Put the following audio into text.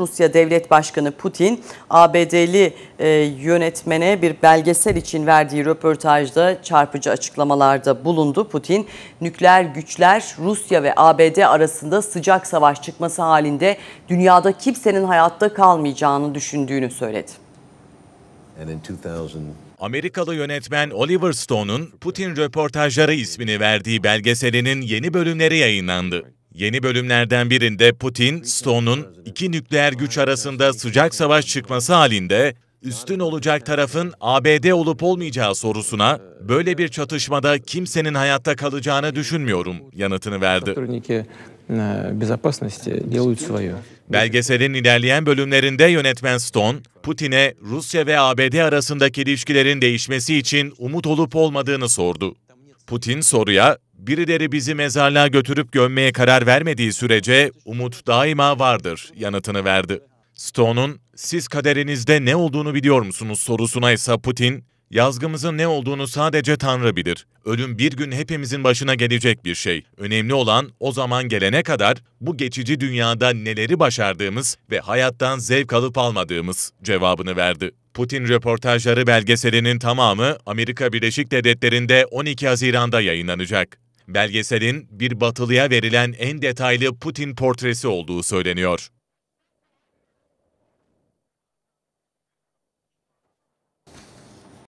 Rusya Devlet Başkanı Putin, ABD'li e, yönetmene bir belgesel için verdiği röportajda çarpıcı açıklamalarda bulundu. Putin, nükleer güçler Rusya ve ABD arasında sıcak savaş çıkması halinde dünyada kimsenin hayatta kalmayacağını düşündüğünü söyledi. Amerikalı yönetmen Oliver Stone'un Putin Röportajları ismini verdiği belgeselinin yeni bölümleri yayınlandı. Yeni bölümlerden birinde Putin, Stone'un iki nükleer güç arasında sıcak savaş çıkması halinde üstün olacak tarafın ABD olup olmayacağı sorusuna böyle bir çatışmada kimsenin hayatta kalacağını düşünmüyorum yanıtını verdi. Э, Belgeselin ilerleyen bölümlerinde yönetmen Stone, Putin'e Rusya ve ABD arasındaki ilişkilerin değişmesi için umut olup olmadığını sordu. Putin soruya Birileri bizi mezarlığa götürüp gömmeye karar vermediği sürece umut daima vardır yanıtını verdi. Stone'un siz kaderinizde ne olduğunu biliyor musunuz sorusuna ise Putin, yazgımızın ne olduğunu sadece Tanrı bilir. Ölüm bir gün hepimizin başına gelecek bir şey. Önemli olan o zaman gelene kadar bu geçici dünyada neleri başardığımız ve hayattan zevk alıp almadığımız cevabını verdi. Putin röportajları belgeselinin tamamı Amerika Birleşik Devletleri'nde 12 Haziran'da yayınlanacak. Belgeselin bir batılıya verilen en detaylı Putin portresi olduğu söyleniyor.